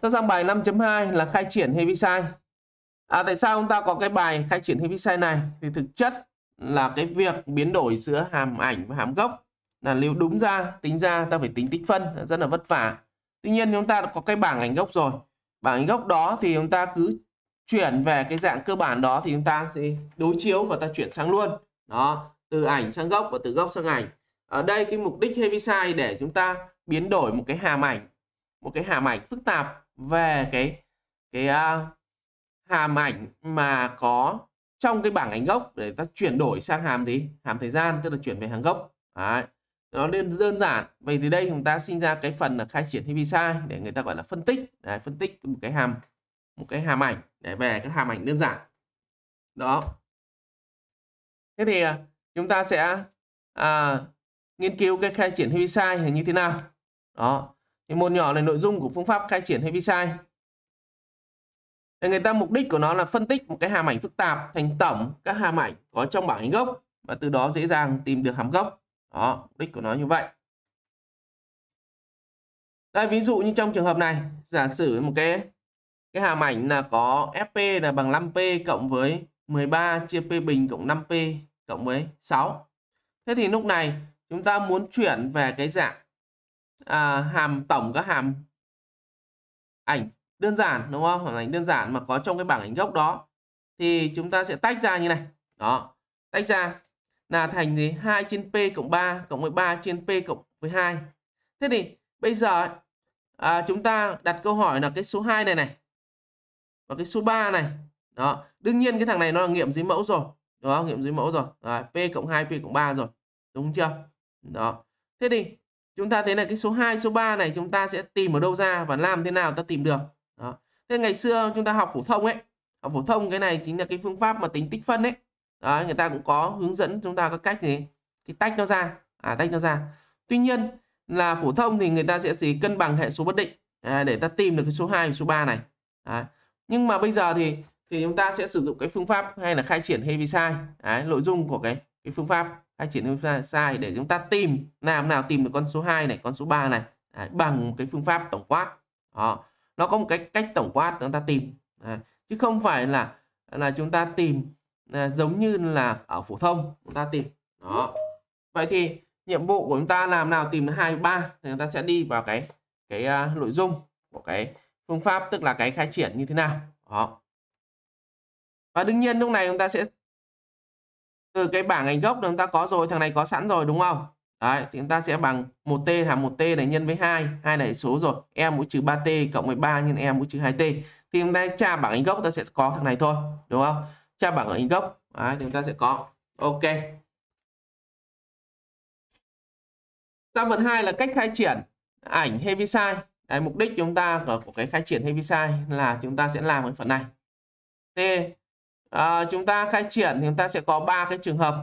Ta sang bài 5.2 là khai triển Heaviside. À, tại sao chúng ta có cái bài khai triển Heaviside này? Thì thực chất là cái việc biến đổi giữa hàm ảnh và hàm gốc. Là nếu đúng ra, tính ra ta phải tính tích phân, rất là vất vả. Tuy nhiên chúng ta đã có cái bảng ảnh gốc rồi. Bảng ảnh gốc đó thì chúng ta cứ chuyển về cái dạng cơ bản đó thì chúng ta sẽ đối chiếu và ta chuyển sang luôn. Đó, từ ảnh sang gốc và từ gốc sang ảnh. Ở đây cái mục đích Heaviside để chúng ta biến đổi một cái hàm ảnh, một cái hàm ảnh phức tạp về cái cái uh, hàm ảnh mà có trong cái bảng ảnh gốc để ta chuyển đổi sang hàm gì hàm thời gian tức là chuyển về hàng gốc Đấy. nó đơn đơn giản vậy thì đây chúng ta sinh ra cái phần là khai triển heavy size để người ta gọi là phân tích Đấy, phân tích một cái hàm một cái hàm ảnh để về các hàm ảnh đơn giản đó thế thì à, chúng ta sẽ à, nghiên cứu cái khai triển heavy size như thế nào đó thì môn nhỏ là nội dung của phương pháp khai triển hay sai. Người ta mục đích của nó là phân tích một cái hàm ảnh phức tạp thành tổng các hàm ảnh có trong bảng ảnh gốc và từ đó dễ dàng tìm được hàm gốc. Đó, mục đích của nó như vậy. Đây ví dụ như trong trường hợp này, giả sử một cái cái hàm ảnh là có FP là bằng 5P cộng với 13 chia P bình cộng 5P cộng với 6. Thế thì lúc này chúng ta muốn chuyển về cái dạng à, hàm tổng các hàm ảnh đơn giản đúng không hàm ảnh đơn giản mà có trong cái bảng ảnh gốc đó thì chúng ta sẽ tách ra như này đó tách ra là thành gì 2 trên p cộng 3 cộng với 3 trên p cộng với 2 thế thì bây giờ à, chúng ta đặt câu hỏi là cái số 2 này này và cái số 3 này đó đương nhiên cái thằng này nó là nghiệm dưới mẫu rồi đó nghiệm dưới mẫu rồi à, p cộng 2 p cộng 3 rồi đúng chưa đó thế thì chúng ta thấy là cái số 2, số 3 này chúng ta sẽ tìm ở đâu ra và làm thế nào ta tìm được. Đó. Thế ngày xưa chúng ta học phổ thông ấy, học phổ thông cái này chính là cái phương pháp mà tính tích phân ấy. Đó, người ta cũng có hướng dẫn chúng ta có cách gì cái tách nó ra, à tách nó ra. Tuy nhiên là phổ thông thì người ta sẽ gì cân bằng hệ số bất định à, để ta tìm được cái số 2 số 3 này. À, nhưng mà bây giờ thì thì chúng ta sẽ sử dụng cái phương pháp hay là khai triển Heaviside, à, nội dung của cái cái phương pháp hay chuyển hướng ra sai để chúng ta tìm làm nào tìm được con số 2 này con số 3 này đấy, bằng cái phương pháp tổng quát đó nó có một cái cách tổng quát chúng ta tìm đấy. chứ không phải là là chúng ta tìm à, giống như là ở phổ thông chúng ta tìm đó vậy thì nhiệm vụ của chúng ta làm nào tìm được hai ba thì chúng ta sẽ đi vào cái cái uh, nội dung của cái phương pháp tức là cái khai triển như thế nào đó và đương nhiên lúc này chúng ta sẽ từ cái bảng ảnh gốc chúng ta có rồi thằng này có sẵn rồi đúng không đấy thì chúng ta sẽ bằng một t hàm một t này nhân với 2 hai là số rồi e mũ trừ 3t cộng với 3 nhân e mũ trừ 2t thì chúng ta tra bảng ảnh gốc ta sẽ có thằng này thôi đúng không tra bảng ảnh gốc đấy, chúng ta sẽ có ok sang phần 2 là cách khai triển ảnh Heaviside. Đấy, mục đích chúng ta của, của cái khai triển Heaviside là chúng ta sẽ làm cái phần này. T à, chúng ta khai triển thì chúng ta sẽ có ba cái trường hợp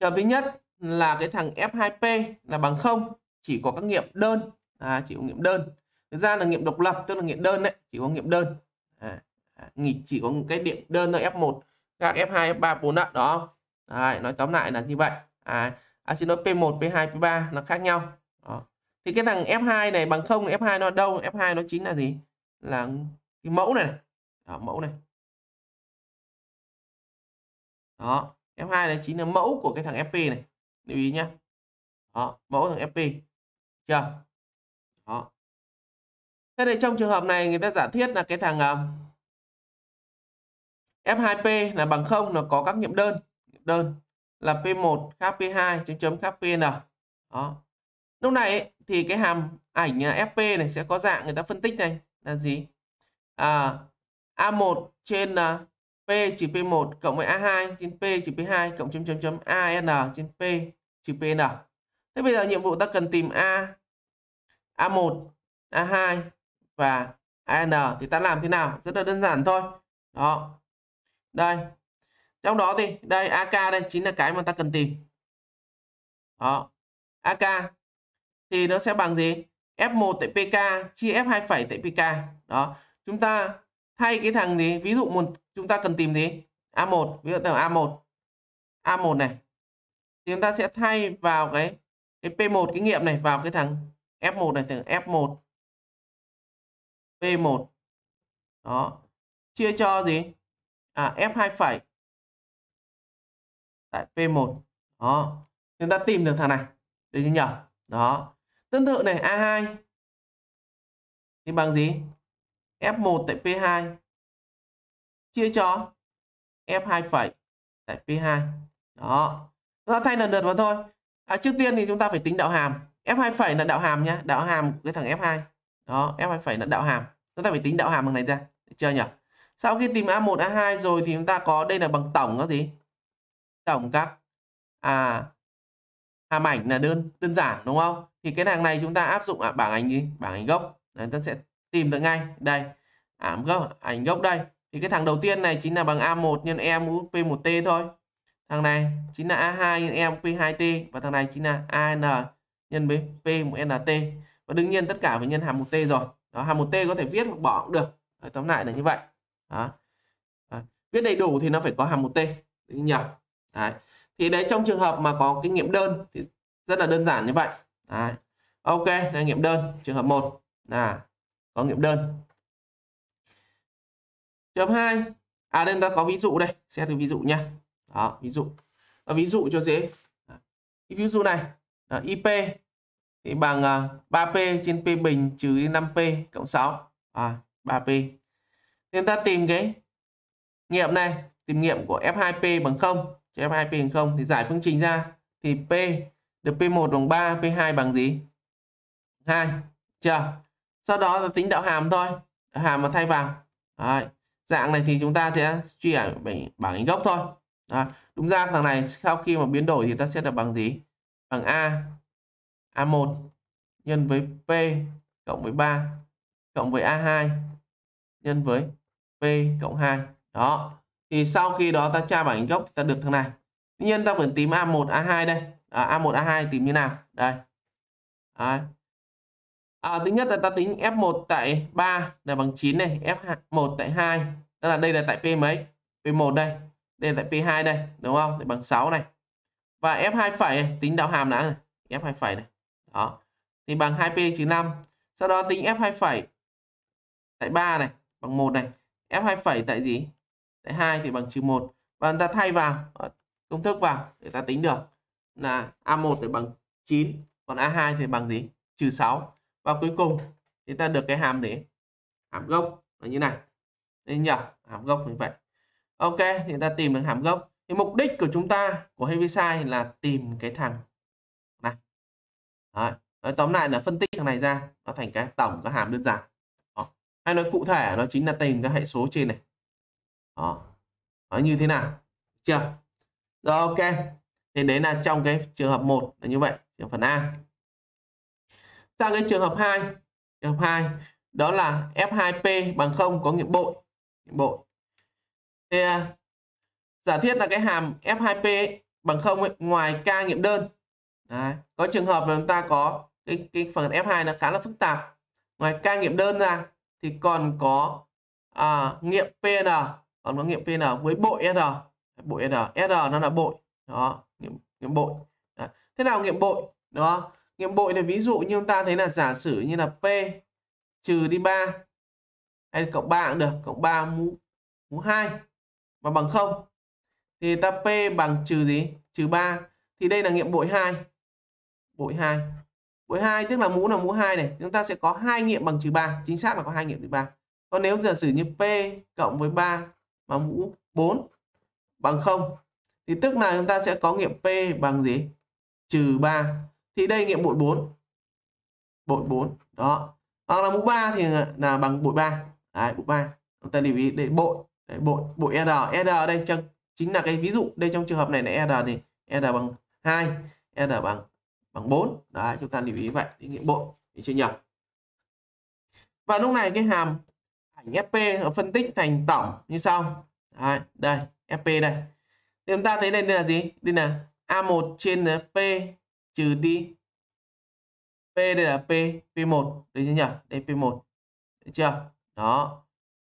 trường hợp thứ nhất là cái thằng F2P là bằng không chỉ có các nghiệm đơn à, chỉ có nghiệm đơn thực ra là nghiệm độc lập tức là nghiệm đơn đấy chỉ có nghiệm đơn à, à chỉ có cái điểm đơn thôi F1 các F2 F3 4 ạ đó à nói tóm lại là như vậy à, à xin lỗi P1 P2 P3 nó khác nhau đó. thì cái thằng F2 này bằng không F2 nó đâu F2 nó chính là gì là cái mẫu này, này. Đó, mẫu này đó F2 đấy chính là mẫu của cái thằng FP này lưu ý nhá đó mẫu thằng FP chưa đó thế thì trong trường hợp này người ta giả thiết là cái thằng ờ, F2P là bằng không nó có các nghiệm đơn nghiệm đơn là P1 khác P2 chấm chấm khác PN đó lúc này ấy, thì cái hàm ảnh FP này sẽ có dạng người ta phân tích này là gì à, A1 trên ờ, trừ P1 cộng với A2 trên P trừ P2 cộng chấm chấm chấm AN trên P trừ PN. Thế bây giờ nhiệm vụ ta cần tìm A, A1, A2 và AN thì ta làm thế nào? Rất là đơn giản thôi. Đó. Đây. Trong đó thì đây AK đây chính là cái mà ta cần tìm. Đó. AK thì nó sẽ bằng gì? F1 tại PK chia F2' tại PK. Đó. Chúng ta thay cái thằng gì ví dụ một chúng ta cần tìm gì A1 ví dụ thằng A1 A1 này thì chúng ta sẽ thay vào cái cái P1 cái nghiệm này vào cái thằng F1 này thằng F1 P1 đó chia cho gì à, F2 phẩy tại P1 đó chúng ta tìm được thằng này được chưa nhỉ đó tương tự này A2 thì bằng gì F1 tại P2 chia cho F2 phẩy tại P2. Đó. Chúng ta thay lần lượt vào thôi. À, trước tiên thì chúng ta phải tính đạo hàm. F2 phẩy là đạo hàm nhá, đạo hàm của cái thằng F2. Đó, F2 phẩy là đạo hàm. Chúng ta phải tính đạo hàm bằng này ra, được chưa nhỉ? Sau khi tìm A1 A2 rồi thì chúng ta có đây là bằng tổng các gì? Tổng các à hàm ảnh là đơn đơn giản đúng không? Thì cái thằng này chúng ta áp dụng à, bảng ảnh gì? Bảng ảnh gốc. Đấy, chúng ta sẽ tìm được ngay đây ảnh gốc ảnh gốc đây thì cái thằng đầu tiên này chính là bằng A1 nhân E mũ P1T thôi thằng này chính là A2 nhân E mũ P2T và thằng này chính là AN nhân với P 1 NT và đương nhiên tất cả phải nhân hàm 1T rồi đó hàm 1T có thể viết hoặc bỏ cũng được Đấy, tóm lại là như vậy đó. Đó. viết đầy đủ thì nó phải có hàm 1T nhỉ đấy. thì đấy trong trường hợp mà có cái nghiệm đơn thì rất là đơn giản như vậy đấy. ok là nghiệm đơn trường hợp một là có nghiệm đơn trường 2 à đây ta có ví dụ đây xét cái ví dụ nha đó ví dụ à, ví dụ cho dễ cái ví dụ này à, IP thì bằng à, 3P trên P bình trừ 5P cộng 6 à 3P nên ta tìm cái nghiệm này tìm nghiệm của F2P bằng 0 cho F2P bằng 0 thì giải phương trình ra thì P được P1 bằng 3 P2 bằng gì 2 Chờ sau đó là tính đạo hàm thôi đạo hàm mà thay vào Đấy. dạng này thì chúng ta sẽ truy ở bảng hình gốc thôi Đấy. đúng ra thằng này sau khi mà biến đổi thì ta sẽ được bằng gì bằng a a1 nhân với p cộng với 3 cộng với a2 nhân với p cộng 2 đó thì sau khi đó ta tra bảng hình gốc thì ta được thằng này tuy nhiên ta vẫn tìm a1 a2 đây à, a1 a2 tìm như nào đây Đấy. À, thứ nhất là ta tính F1 tại 3 là bằng 9 này, F1 tại 2 tức là đây là tại P mấy? P1 đây, đây là tại P2 đây, đúng không? Thì bằng 6 này. Và F2 phẩy tính đạo hàm đã này, F2 phẩy này. Đó. Thì bằng 2P95. Sau đó tính F2 phẩy tại 3 này bằng 1 này. F2 phẩy tại gì? Tại 2 thì bằng -1. Và ta thay vào ờ, công thức vào để ta tính được là A1 thì bằng 9, còn A2 thì bằng gì? -6 và cuối cùng thì ta được cái hàm gì hàm gốc là như này nên nhỉ hàm gốc như vậy ok thì ta tìm được hàm gốc thì mục đích của chúng ta của heaviside là tìm cái thằng này Đấy. Nói tóm lại là phân tích thằng này ra nó thành cái tổng các hàm đơn giản đó. hay nói cụ thể nó chính là tìm các hệ số trên này đó nó như thế nào chưa rồi ok thì đấy là trong cái trường hợp 1 là như vậy trường phần a sang cái trường hợp 2 trường hợp 2 đó là F2P bằng 0 có nghiệp bội nghiệp bội thì à, giả thiết là cái hàm F2P bằng 0 ấy, ngoài k nghiệm đơn Đấy. có trường hợp là chúng ta có cái, cái phần F2 nó khá là phức tạp ngoài k nghiệm đơn ra thì còn có à, nghiệm PN còn có nghiệm PN với bội R bội R R nó là bội đó nghiệm, nghiệm bội Đấy. thế nào nghiệm bội đó nghiệm bội này ví dụ như chúng ta thấy là giả sử như là p trừ đi 3 hay cộng 3 cũng được cộng 3 mũ mũ 2 và bằng 0 thì ta p bằng trừ gì trừ 3 thì đây là nghiệm bội 2 bội 2 bội 2 tức là mũ là mũ 2 này chúng ta sẽ có hai nghiệm bằng trừ 3 chính xác là có hai nghiệm trừ 3 còn nếu giả sử như p cộng với 3 mà mũ 4 bằng 0 thì tức là chúng ta sẽ có nghiệm p bằng gì trừ 3 thì đây nghiệm bội 4 bội 4 đó hoặc là mũ 3 thì là bằng bội 3 đấy bội 3 chúng ta lưu ý để bội đấy, bội bội r r đây chẳng chính là cái ví dụ đây trong trường hợp này là r thì r bằng 2 r bằng bằng 4 đấy chúng ta lưu ý vậy để nghiệm bội thì chưa nhỉ và lúc này cái hàm ảnh fp phân tích thành tổng như sau đấy, đây fp đây thì chúng ta thấy đây là gì đây là a1 trên p trừ đi P đây là P P1 đấy chứ nhỉ đây P1 đấy chưa đó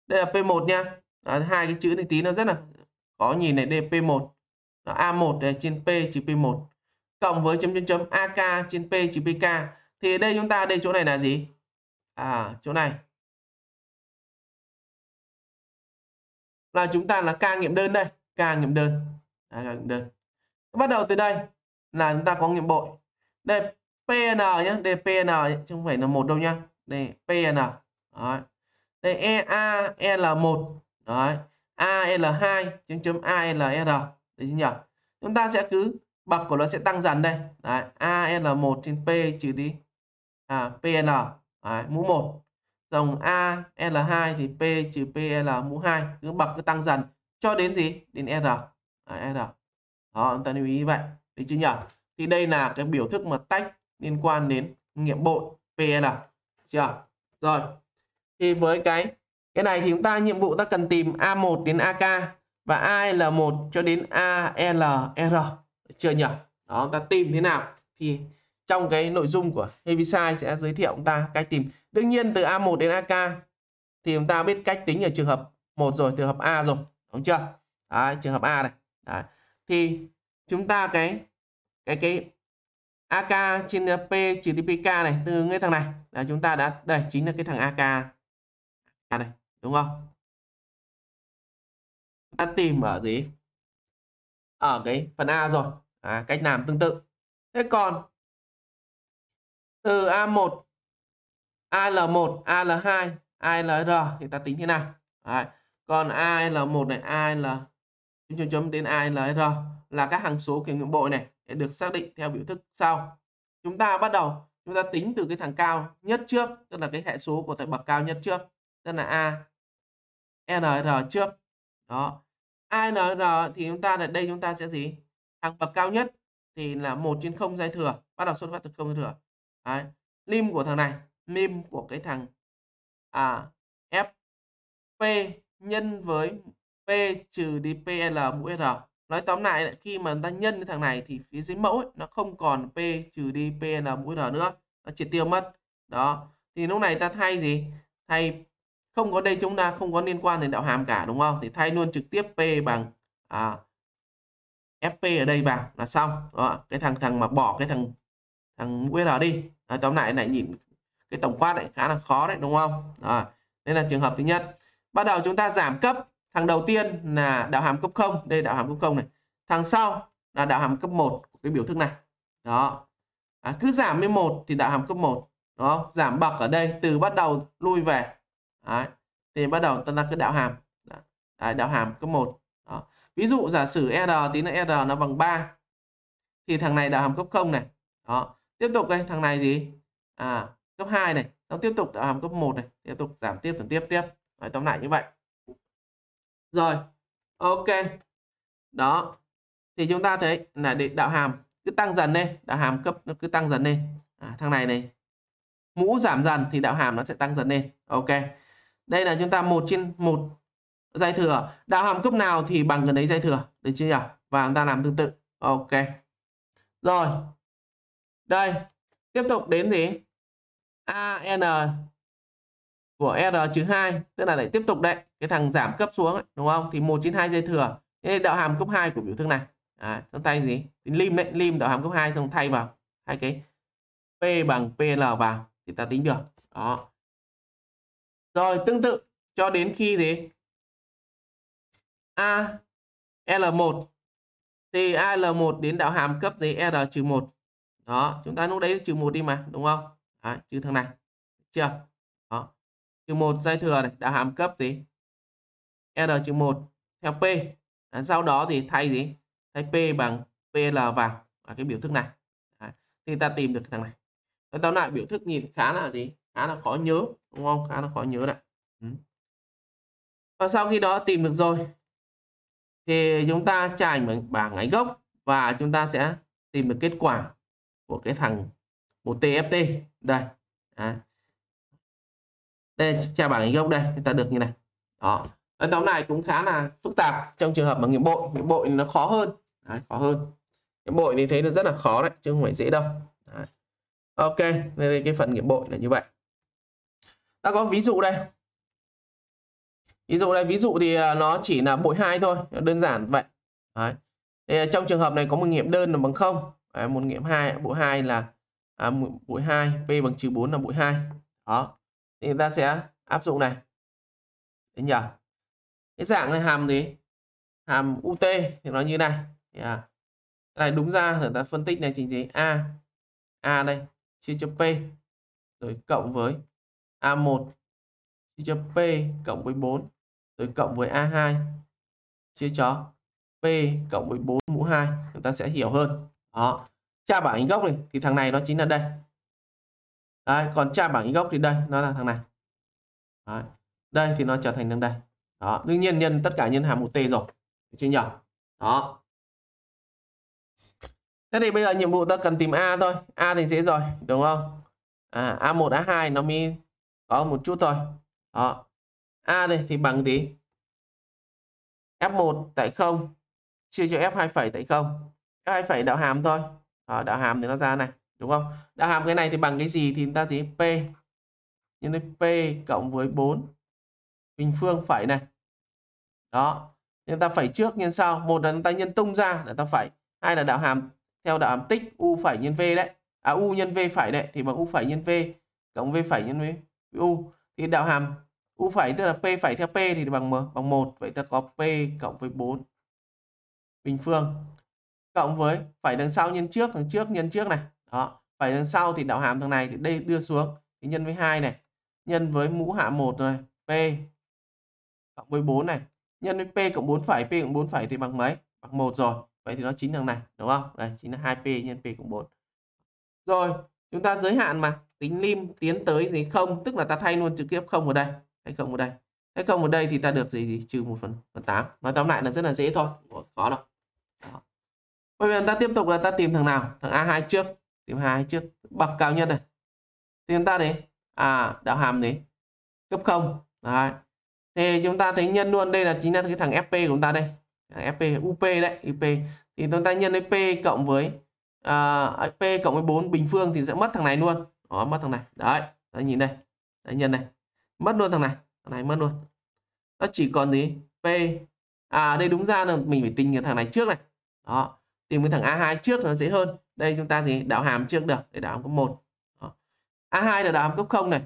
đây là P1 nha đó, hai cái chữ thì tí nó rất là có nhìn này đây P1 đó, A1 đây trên P trừ P1 cộng với chấm chấm chấm AK trên P trừ PK thì đây chúng ta đây chỗ này là gì à chỗ này là chúng ta là ca nghiệm đơn đây ca nghiệm đơn à, nghiệm đơn bắt đầu từ đây là chúng ta có nghiệm bội DPN nhé DPN nhé. chứ không phải là một đâu nhá DPN đấy đây EA e L1 đấy AL2 chấm chấm ALR đấy nhỉ chúng ta sẽ cứ bậc của nó sẽ tăng dần đây đấy AL1 trên P trừ đi à, PN đấy, mũ 1 dòng AL2 thì P trừ PL mũ 2 cứ bậc cứ tăng dần cho đến gì đến R đấy, R đó chúng ta lưu ý vậy được chưa nhỉ thì đây là cái biểu thức mà tách liên quan đến nghiệm bội PL chưa rồi thì với cái cái này thì chúng ta nhiệm vụ ta cần tìm A1 đến AK và AL1 cho đến ALR chưa nhỉ đó ta tìm thế nào thì trong cái nội dung của Heaviside sẽ giới thiệu chúng ta cách tìm đương nhiên từ A1 đến AK thì chúng ta biết cách tính ở trường hợp 1 rồi trường hợp A rồi đúng chưa Đấy, trường hợp A này Đấy. thì chúng ta cái cái cái AK trên ờ, P trừ P K này ứng cái thằng này là chúng ta đã đây chính là cái thằng AK à này đúng không ta tìm ở gì ở cái phần A rồi à, cách làm tương tự thế còn từ A1 AL1 AL2 ALR thì ta tính thế nào Đấy. còn AL1 này AL chấm chấm đến ALR là các hằng số kiểu nghiệm bội này để được xác định theo biểu thức sau. Chúng ta bắt đầu chúng ta tính từ cái thằng cao nhất trước, tức là cái hệ số của thằng bậc cao nhất trước, tức là A n r trước. Đó. n r thì chúng ta là đây chúng ta sẽ gì? Thằng bậc cao nhất thì là 1 trên 0 dây thừa, bắt đầu xuất phát từ 0 dây thừa. Đấy. Lim của thằng này, lim của cái thằng à, p nhân với P trừ đi PL mũ R nói tóm lại khi mà ta nhân cái thằng này thì phía dưới mẫu ấy, nó không còn p trừ đi pn mũi n nữa nó triệt tiêu mất đó thì lúc này ta thay gì thay không có đây chúng ta không có liên quan đến đạo hàm cả đúng không thì thay luôn trực tiếp p bằng à, fp ở đây vào là xong đó. cái thằng thằng mà bỏ cái thằng thằng mũi r đi nói tóm lại lại nhìn cái tổng quát lại khá là khó đấy đúng không à, nên là trường hợp thứ nhất bắt đầu chúng ta giảm cấp Thằng đầu tiên là đạo hàm cấp 0, đây đạo hàm cấp 0 này. Thằng sau là đạo hàm cấp 1 của cái biểu thức này. Đó. À, cứ giảm đi 1 thì đạo hàm cấp 1. Đó, giảm bậc ở đây từ bắt đầu lui về. Đấy. Thì bắt đầu ta ra cái đạo hàm. Đấy, đạo hàm cấp 1. Đó. Ví dụ giả sử R tí nữa R nó bằng 3 thì thằng này đạo hàm cấp 0 này. Đó. Tiếp tục đây, thằng này gì? À, cấp 2 này, nó tiếp tục đạo hàm cấp 1 này, tiếp tục giảm tiếp giảm tiếp tiếp. Đấy, tóm lại như vậy rồi ok đó thì chúng ta thấy là để đạo hàm cứ tăng dần lên đạo hàm cấp nó cứ tăng dần lên à, thằng này này mũ giảm dần thì đạo hàm nó sẽ tăng dần lên ok đây là chúng ta một trên một dây thừa đạo hàm cấp nào thì bằng gần đấy dây thừa được chưa nhỉ và chúng ta làm tương tự ok rồi đây tiếp tục đến gì an của r chữ hai, tức là lại tiếp tục đấy cái thằng giảm cấp xuống ấy, đúng không thì 192 dây thừa thế đạo hàm cấp 2 của biểu thức này à, xong thay gì thì lim đấy lim đạo hàm cấp 2 xong thay vào hai cái p bằng pl vào thì ta tính được đó rồi tương tự cho đến khi gì a l1 thì al1 đến đạo hàm cấp gì r 1 đó chúng ta lúc đấy trừ 1 đi mà đúng không à, trừ thằng này chưa đó trừ 1 dây thừa này đạo hàm cấp gì N-1 theo P. À, sau đó thì thay gì? Thay P bằng PL vào ở cái biểu thức này. À, thì ta tìm được thằng này. Nói tóm lại biểu thức nhìn khá là gì? Khá là khó nhớ, đúng không? Khá là khó nhớ này. Ừ. Và sau khi đó tìm được rồi thì chúng ta trải bằng bảng ấy gốc và chúng ta sẽ tìm được kết quả của cái thằng một TFT đây à. đây tra bảng ấy gốc đây chúng ta được như này đó ấn ờ, tóm này cũng khá là phức tạp trong trường hợp mà nghiệp bội nghiệp bội nó khó hơn đấy, khó hơn nghiệp bội thì thấy nó rất là khó đấy chứ không phải dễ đâu đấy. ok nên cái phần nghiệp bội là như vậy ta có ví dụ đây ví dụ đây ví dụ thì à, nó chỉ là bội hai thôi đơn giản vậy đấy. Thì à, trong trường hợp này có một nghiệm đơn là bằng không một nghiệm hai bội hai là à, bội hai p bằng trừ bốn là bội hai đó thì ta sẽ áp dụng này đến nhỉ cái dạng này hàm gì hàm ut thì nó như này yeah. À, này đúng ra chúng ta phân tích này thì gì a a đây chia cho p rồi cộng với a1 chia cho p cộng với 4 rồi cộng với a2 chia cho p cộng với 4 mũ 2 chúng ta sẽ hiểu hơn đó tra bảng gốc này thì thằng này nó chính là đây Đấy, còn tra bảng gốc thì đây nó là thằng này Đấy. đây thì nó trở thành thằng đây đó đương nhiên nhân tất cả nhân hàm một t rồi được chưa nhỉ đó thế thì bây giờ nhiệm vụ ta cần tìm a thôi a thì dễ rồi đúng không à, a 1 a 2 nó mới có một chút thôi đó a này thì bằng gì f1 tại 0 chia cho f2 phẩy tại 0 f2 phẩy đạo hàm thôi đó, đạo hàm thì nó ra này đúng không đạo hàm cái này thì bằng cái gì thì ta gì p nhân với p cộng với 4 bình phương phẩy này đó chúng ta phẩy trước nhân sau một là chúng ta nhân tung ra là ta phẩy hai là đạo hàm theo đạo hàm tích u phẩy nhân v đấy à u nhân v phẩy đấy thì bằng u phẩy nhân v cộng v phẩy nhân v u thì đạo hàm u phẩy tức là p phẩy theo p thì bằng m bằng một vậy ta có p cộng với 4 bình phương cộng với phẩy đằng sau nhân trước đằng trước nhân trước này đó phẩy đằng sau thì đạo hàm thằng này thì đây đưa xuống thì nhân với hai này nhân với mũ hạ một rồi p cộng với 4 này nhân với p cộng 4 phải p cộng 4 phải thì bằng mấy bằng một rồi vậy thì nó chính thằng này đúng không đây chính là 2p nhân p cộng 4 rồi chúng ta giới hạn mà tính lim tiến tới gì không tức là ta thay luôn trực tiếp không vào đây hay không vào đây hay không vào đây thì ta được gì gì trừ 1 phần, phần 8 nói tóm lại là rất là dễ thôi Ủa, khó đâu Đó. bây giờ ta tiếp tục là ta tìm thằng nào thằng A2 trước tìm A2 trước bậc cao nhất này tìm ta đấy à đạo hàm đấy cấp 0 Đấy thì chúng ta thấy nhân luôn đây là chính là cái thằng fp của chúng ta đây fp up đấy up thì chúng ta nhân với p cộng với uh, p cộng với 4 bình phương thì sẽ mất thằng này luôn đó mất thằng này đấy, đấy nhìn đây đấy, nhân này mất luôn thằng này thằng này mất luôn nó chỉ còn gì p à đây đúng ra là mình phải tính cái thằng này trước này đó tìm cái thằng a2 trước nó dễ hơn đây chúng ta gì đạo hàm trước được để đạo hàm cấp một a2 là đạo hàm cấp 0 này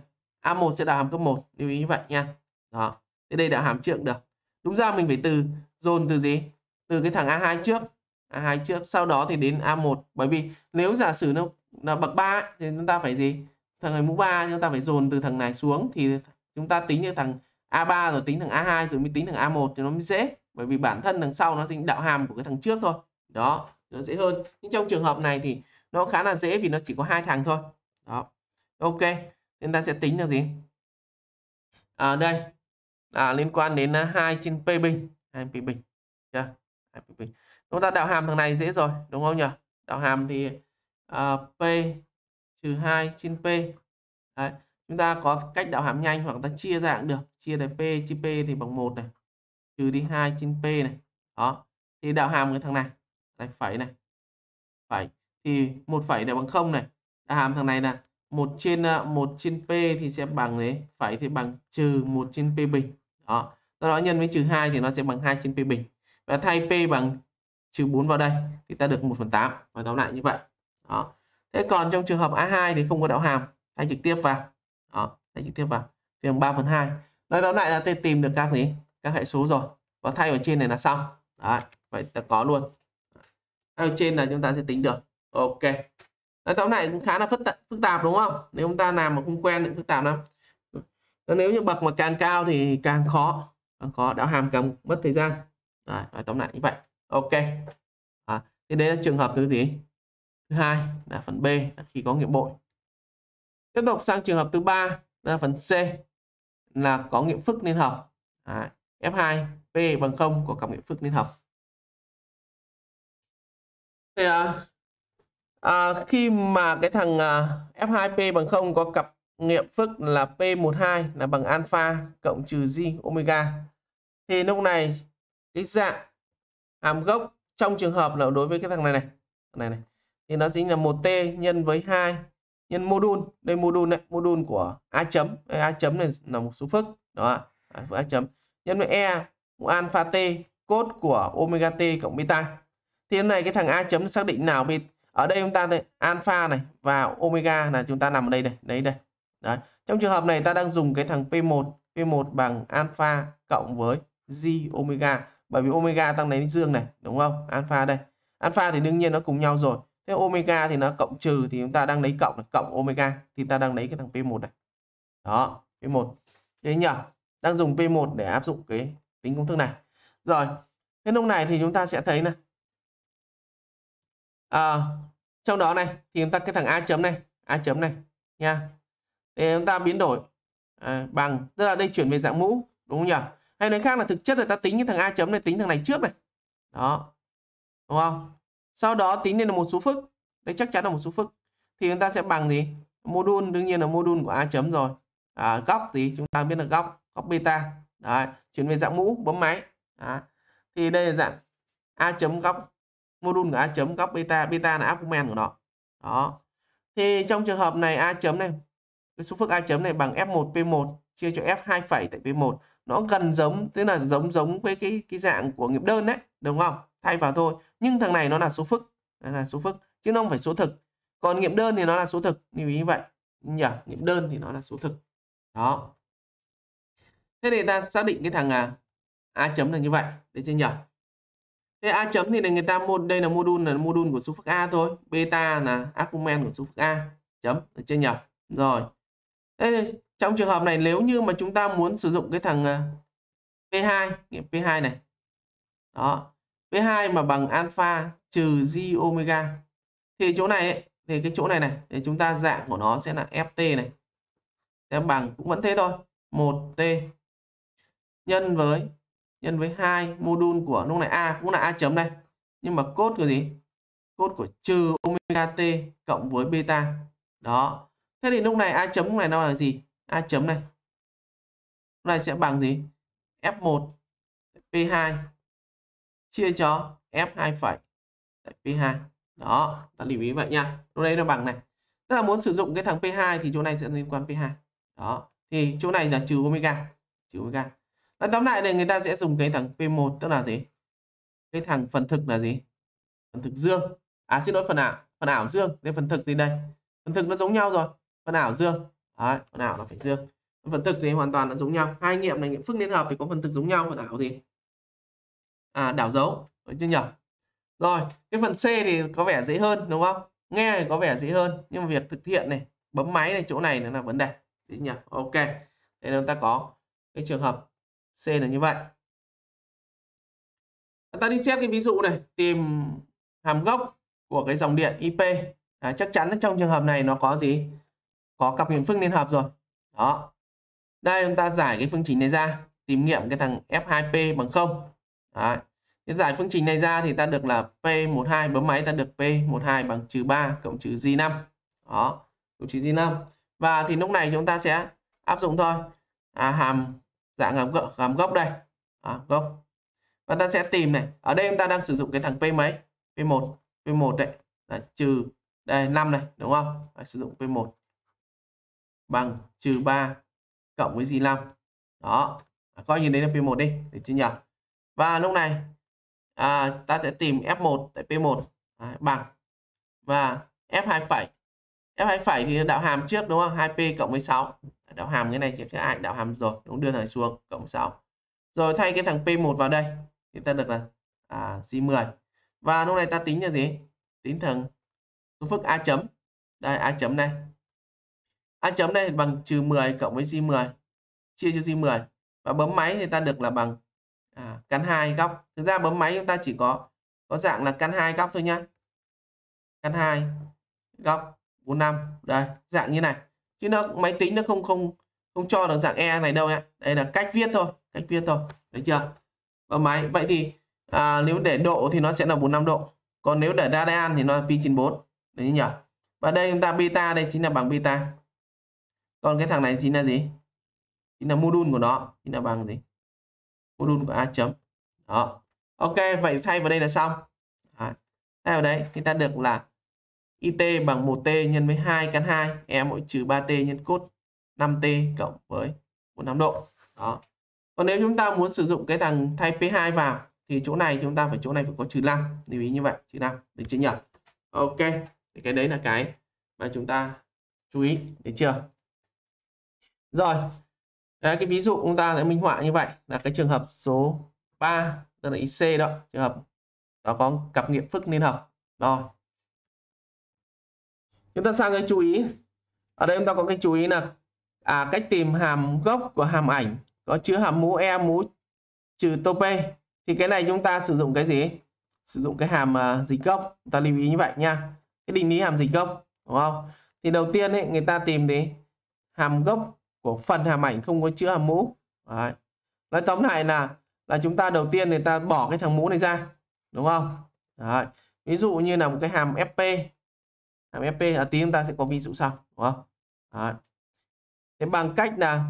a1 sẽ đạo hàm cấp 1 lưu ý vậy nha đó Thế đây đã hàm trượng được. Đúng ra mình phải từ dồn từ gì? Từ cái thằng A2 trước. A2 trước, sau đó thì đến A1. Bởi vì nếu giả sử nó là bậc 3 ấy, thì chúng ta phải gì? Thằng này mũ 3 chúng ta phải dồn từ thằng này xuống thì chúng ta tính như thằng A3 rồi tính thằng A2 rồi mới tính thằng A1 thì nó mới dễ. Bởi vì bản thân đằng sau nó tính đạo hàm của cái thằng trước thôi. Đó, nó dễ hơn. Nhưng trong trường hợp này thì nó khá là dễ vì nó chỉ có hai thằng thôi. Đó. Ok, chúng ta sẽ tính là gì? À, đây, là liên quan đến 2 trên p bình 2 p bình chưa 2 p bình chúng ta đạo hàm thằng này dễ rồi đúng không nhỉ đạo hàm thì uh, p trừ 2 trên p Đấy. chúng ta có cách đạo hàm nhanh hoặc ta chia dạng được chia này p chia p thì bằng một này trừ đi 2 trên p này đó thì đạo hàm cái thằng này này phải này phải thì một phẩy này bằng không này đạo hàm thằng này là một trên à, một trên p thì sẽ bằng đấy phải thì bằng trừ một trên p bình đó do đó nhân với trừ 2 thì nó sẽ bằng 2 trên p bình và thay p bằng trừ 4 vào đây thì ta được 1 phần 8 và tóm lại như vậy đó thế còn trong trường hợp A2 thì không có đạo hàm thay trực tiếp vào đó thay trực tiếp vào thì bằng 3 phần 2 nói tóm lại là ta tìm được các gì các hệ số rồi và thay vào trên này là xong đấy vậy ta có luôn ở trên là chúng ta sẽ tính được ok nói tóm lại cũng khá là phức tạp, phức tạp đúng không nếu chúng ta làm mà không quen thì phức tạp lắm nếu như bậc mà càng cao thì càng khó càng khó đáo hàm càng mất thời gian Đấy, nói tóm lại như vậy ok à, thế đấy là trường hợp thứ gì thứ hai là phần b là khi có nghiệp bội tiếp tục sang trường hợp thứ ba là phần c là có nghiệm phức liên hợp à, f2 p bằng không của cặp nghiệm phức liên hợp thì à, à, khi mà cái thằng à, f2p bằng 0 có cặp nghiệm phức là P12 là bằng alpha cộng trừ J omega. Thì lúc này cái dạng hàm gốc trong trường hợp là đối với cái thằng này này, này này thì nó chính là 1t nhân với 2 nhân modul, đây modul này, modul của a chấm, a chấm này là một số phức. Đó, à, a chấm nhân với e alpha t cốt của omega t cộng beta. Thì lúc này cái thằng a chấm xác định nào ở đây chúng ta thấy alpha này và omega là chúng ta nằm ở đây này, đấy đây. Đấy. Trong trường hợp này ta đang dùng cái thằng P1, P1 bằng alpha cộng với J omega. Bởi vì omega tăng đến dương này, đúng không? Alpha đây. Alpha thì đương nhiên nó cùng nhau rồi. Thế omega thì nó cộng trừ thì chúng ta đang lấy cộng là cộng omega thì ta đang lấy cái thằng P1 này. Đó, P1. Thế nhỉ? Đang dùng P1 để áp dụng cái tính công thức này. Rồi, thế lúc này thì chúng ta sẽ thấy này. À, trong đó này thì chúng ta cái thằng A chấm này, A chấm này nha để chúng ta biến đổi à, bằng tức là đây chuyển về dạng mũ đúng không nhỉ hay nói khác là thực chất là ta tính cái thằng a chấm này tính thằng này trước này đó đúng không sau đó tính lên là một số phức đây chắc chắn là một số phức thì chúng ta sẽ bằng gì mô đương nhiên là mô của a chấm rồi à, góc gì chúng ta biết là góc góc beta Đấy, chuyển về dạng mũ bấm máy Đấy. thì đây là dạng a chấm góc mô của a chấm góc beta beta là argument của nó đó thì trong trường hợp này a chấm này cái số phức a chấm này bằng f1 p1 chia cho f2 tại p1 nó gần giống tức là giống giống với cái cái dạng của nghiệp đơn đấy đúng không thay vào thôi nhưng thằng này nó là số phức là số phức chứ nó không phải số thực còn nghiệm đơn thì nó là số thực lưu ý như vậy nhỉ nghiệm đơn thì nó là số thực đó thế thì ta xác định cái thằng à, a chấm là như vậy đấy chưa nhỉ thế a chấm thì là người ta mua đây là module là module của số phức a thôi beta là argument của số phức a chấm được chưa nhỉ rồi trong trường hợp này nếu như mà chúng ta muốn sử dụng cái thằng P2, à, P2 này. Đó. P2 mà bằng alpha trừ j omega. Thì chỗ này ấy, thì cái chỗ này này thì chúng ta dạng của nó sẽ là FT này. Sẽ bằng cũng vẫn thế thôi, 1T nhân với nhân với 2 module của lúc này a cũng là a chấm đây. Nhưng mà cốt của gì? Cốt của trừ omega t cộng với beta. Đó thế thì lúc này a chấm lúc này nó là gì a chấm này lúc này sẽ bằng gì f1 p2 chia cho f2 phải p2 đó ta lưu ý vậy nha lúc đây nó bằng này tức là muốn sử dụng cái thằng p2 thì chỗ này sẽ liên quan p2 đó thì chỗ này là trừ omega trừ omega nói tóm lại này người ta sẽ dùng cái thằng p1 tức là gì cái thằng phần thực là gì phần thực dương à xin lỗi phần ảo phần ảo dương đây phần thực gì đây phần thực nó giống nhau rồi phần ảo dương đấy, phần ảo là phải dương phần thực thì hoàn toàn là giống nhau hai nghiệm này nghiệm phức liên hợp thì có phần thực giống nhau phần ảo thì à đảo dấu đấy chưa nhỉ rồi cái phần c thì có vẻ dễ hơn đúng không nghe thì có vẻ dễ hơn nhưng mà việc thực hiện này bấm máy này chỗ này nó là vấn đề đấy nhỉ ok thế nên ta có cái trường hợp c là như vậy ta đi xét cái ví dụ này tìm hàm gốc của cái dòng điện IP à, chắc chắn trong trường hợp này nó có gì có cặp huyền phương liên hợp rồi đó đây chúng ta giải cái phương trình này ra tìm nghiệm cái thằng F2P bằng 0 Đấy. giải phương trình này ra thì ta được là P12 bấm máy ta được P12 bằng trừ 3 cộng trừ G5 đó cộng trừ G5 và thì lúc này chúng ta sẽ áp dụng thôi à, hàm dạng hàm, gốc, hàm gốc đây à, gốc và ta sẽ tìm này ở đây chúng ta đang sử dụng cái thằng P mấy P1 P1 đấy là trừ đây 5 này đúng không Phải sử dụng P1 bằng trừ 3 cộng với gì 5 đó à, coi như đấy là P1 đi để chứ nhỉ và lúc này à, ta sẽ tìm F1 tại P1 à, bằng và F2 phẩy F2 phẩy thì đạo hàm trước đúng không 2P cộng với 6 đạo hàm cái này chỉ cái ảnh đạo hàm rồi đúng đưa thằng xuống cộng 6 rồi thay cái thằng P1 vào đây thì ta được là à, G10 và lúc này ta tính là gì tính thằng số phức A chấm đây A chấm này A chấm đây bằng trừ 10 cộng với J10 chia cho J10 và bấm máy thì ta được là bằng à, cắn hai góc. Thực ra bấm máy chúng ta chỉ có có dạng là căn hai góc thôi nhá căn hai góc 45 đây dạng như này chứ nó máy tính nó không không không cho được dạng e này đâu nhá đây là cách viết thôi cách viết thôi được chưa bấm máy vậy thì à, nếu để độ thì nó sẽ là 45 độ còn nếu để radian thì nó là pi 94 đấy nhỉ và đây chúng ta beta đây chính là bằng beta còn cái thằng này chính là gì chính là module của nó chính là bằng gì module của a chấm đó ok vậy thay vào đây là xong à, thay vào đấy chúng ta được là it bằng 1t nhân với 2 căn 2 e mỗi trừ 3t nhân cốt 5t cộng với 45 độ đó còn nếu chúng ta muốn sử dụng cái thằng thay p2 vào thì chỗ này chúng ta phải chỗ này phải có trừ 5 lưu ý như vậy trừ 5 được chưa nhỉ ok thì cái đấy là cái mà chúng ta chú ý để chưa rồi, Đấy, cái ví dụ chúng ta sẽ minh họa như vậy là cái trường hợp số 3 tức là IC đó trường hợp nó có cặp nghiệm phức liên hợp rồi chúng ta sang cái chú ý ở đây chúng ta có cái chú ý là à, cách tìm hàm gốc của hàm ảnh có chứa hàm mũ e mũ trừ tô thì cái này chúng ta sử dụng cái gì sử dụng cái hàm uh, dịch gốc ta lưu ý như vậy nha cái định lý hàm dịch gốc đúng không thì đầu tiên ấy, người ta tìm đến hàm gốc của phần hàm ảnh không có chữ hàm mũ Đấy. nói tóm lại là là chúng ta đầu tiên người ta bỏ cái thằng mũ này ra đúng không Đấy. ví dụ như là một cái hàm fp hàm fp là tí chúng ta sẽ có ví dụ sau đúng không Đấy. thế bằng cách là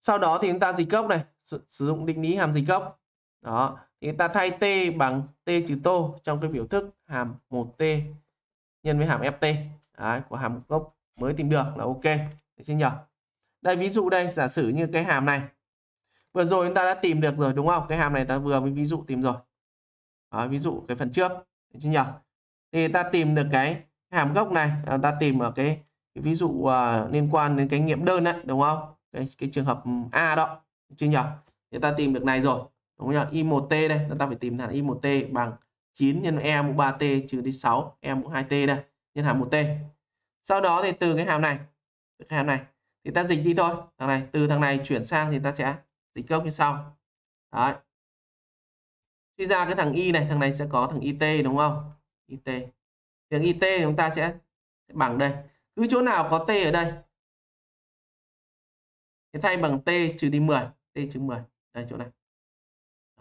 sau đó thì chúng ta dịch gốc này sử, sử dụng định lý hàm dịch gốc đó thì ta thay t bằng t trừ tô trong cái biểu thức hàm 1t nhân với hàm ft Đấy, của hàm gốc mới tìm được là ok được chưa nhỉ đây ví dụ đây giả sử như cái hàm này vừa rồi chúng ta đã tìm được rồi đúng không cái hàm này ta vừa mới ví dụ tìm rồi Đó, ví dụ cái phần trước chứ nhỉ thì ta tìm được cái hàm gốc này à, ta tìm ở cái, cái ví dụ uh, liên quan đến cái nghiệm đơn đấy đúng không cái, cái trường hợp a đó chứ nhỉ thì ta tìm được này rồi đúng không nhỉ i1t đây ta phải tìm thẳng i1t bằng 9 nhân e mũ 3t trừ đi 6 e mũ 2t đây nhân hàm 1t sau đó thì từ cái hàm này cái hàm này thì ta dịch đi thôi thằng này từ thằng này chuyển sang thì ta sẽ dịch gốc như sau Đấy. suy ra cái thằng y này thằng này sẽ có thằng it đúng không it tiếng it chúng ta sẽ bằng đây cứ chỗ nào có t ở đây thì thay bằng t trừ đi 10 t trừ 10 đây chỗ này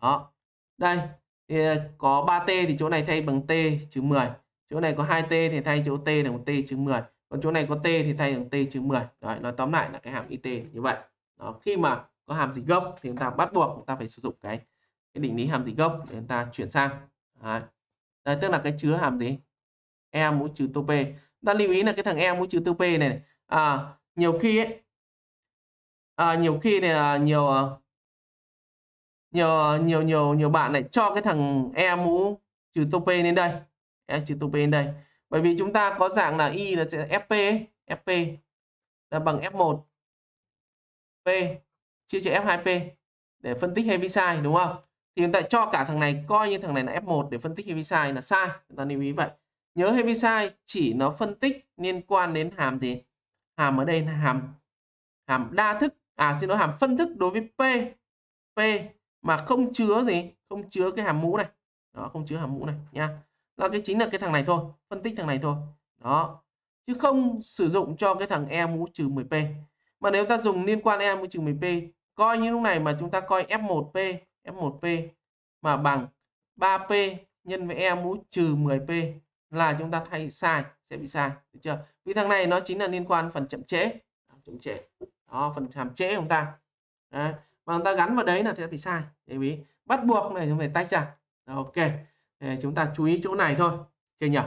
đó đây thì ờ, có 3t thì chỗ này thay bằng t trừ 10 chỗ này có 2t thì thay chỗ t bằng t trừ 10 còn chỗ này có t thì thay bằng t trừ 10 Đấy, nói tóm lại là cái hàm it như vậy đó khi mà có hàm dịch gốc thì chúng ta bắt buộc chúng ta phải sử dụng cái cái định lý hàm dịch gốc để chúng ta chuyển sang Đấy. Đấy, tức là cái chứa hàm gì e mũ trừ tô p ta lưu ý là cái thằng e mũ trừ tô p này, À, nhiều khi ấy à, nhiều khi này nhiều à, nhiều nhiều nhiều nhiều bạn lại cho cái thằng e mũ trừ tô p lên đây e trừ tô p lên đây bởi vì chúng ta có dạng là y là fp fp là bằng f1 p chia cho f2p để phân tích heavy side đúng không thì chúng ta cho cả thằng này coi như thằng này là f1 để phân tích heavy side là sai chúng ta lưu ý vậy nhớ heavy side chỉ nó phân tích liên quan đến hàm gì hàm ở đây là hàm hàm đa thức à xin lỗi hàm phân thức đối với p p mà không chứa gì không chứa cái hàm mũ này đó không chứa hàm mũ này nha là cái chính là cái thằng này thôi phân tích thằng này thôi đó chứ không sử dụng cho cái thằng e mũ trừ 10p mà nếu ta dùng liên quan e mũ trừ 10p coi như lúc này mà chúng ta coi f1p f1p mà bằng 3p nhân với e mũ trừ 10p là chúng ta thay sai sẽ bị sai được chưa vì thằng này nó chính là liên quan phần chậm trễ chậm trễ đó phần hàm trễ chúng ta đấy. mà chúng ta gắn vào đấy là sẽ bị sai để ý bắt buộc này chúng phải tách ra đó, ok chúng ta chú ý chỗ này thôi. Chưa nhỉ?